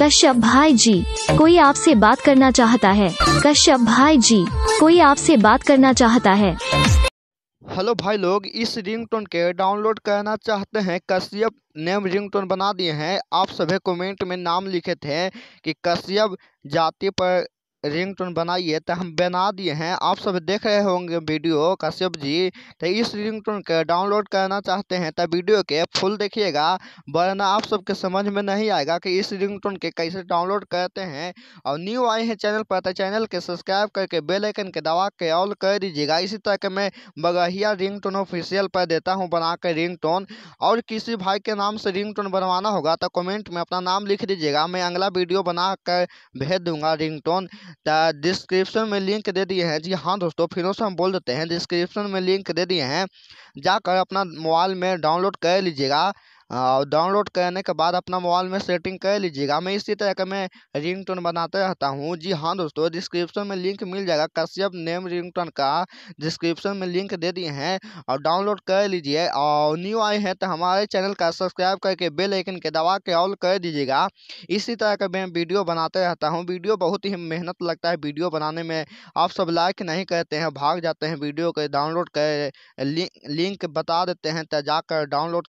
कश्यप भाई जी कोई आपसे बात करना चाहता है कश्यप भाई जी कोई आपसे बात करना चाहता है हेलो भाई लोग इस रिंगटोन के डाउनलोड करना चाहते हैं कश्यप नेम रिंगटोन बना दिए हैं आप सभी कमेंट में नाम लिखे थे कि कश्यप जाति पर रिंगटोन बनाई है तो हम बना दिए हैं आप सब देख रहे होंगे वीडियो कश्यप जी तो इस रिंगटोन के डाउनलोड करना चाहते हैं तो वीडियो के फुल देखिएगा वरना आप सबके समझ में नहीं आएगा कि इस रिंगटोन के कैसे डाउनलोड करते हैं और न्यू आए हैं चैनल पर तो चैनल के सब्सक्राइब करके बेलाइकन के दबा के ऑल कर दीजिएगा इसी तरह के मैं बगहिया रिंग टोन ऑफिशियल पर देता हूँ बना कर रिंग टोन और किसी भाई के नाम से रिंग टोन बनवाना होगा तो कॉमेंट में अपना नाम लिख दीजिएगा मैं अगला वीडियो बना कर भेज दूंगा रिंग टोन डिस्क्रिप्शन में लिंक दे दिए हैं जी हाँ दोस्तों फिर से हम बोल देते हैं डिस्क्रिप्शन में लिंक दे दिए हैं जाकर अपना मोबाइल में डाउनलोड कर लीजिएगा हाँ, और डाउनलोड करने के बाद अपना मोबाइल में सेटिंग कर लीजिएगा मैं इसी तरह का मैं रिंग टोन बनाते रहता हूँ जी हाँ दोस्तों डिस्क्रिप्शन में लिंक मिल जाएगा कश्यप नेम रिंग टोन का डिस्क्रिप्शन में लिंक दे दिए हैं और डाउनलोड कर लीजिए और न्यू आए हैं तो हमारे चैनल का सब्सक्राइब करके बेल आइकन के दबा के ऑल कर दीजिएगा इसी तरह का मैं वीडियो बनाते रहता हूँ वीडियो बहुत ही मेहनत लगता है वीडियो बनाने में आप सब लाइक नहीं करते हैं भाग जाते हैं वीडियो के डाउनलोड कर लिंक बता देते हैं तो जाकर डाउनलोड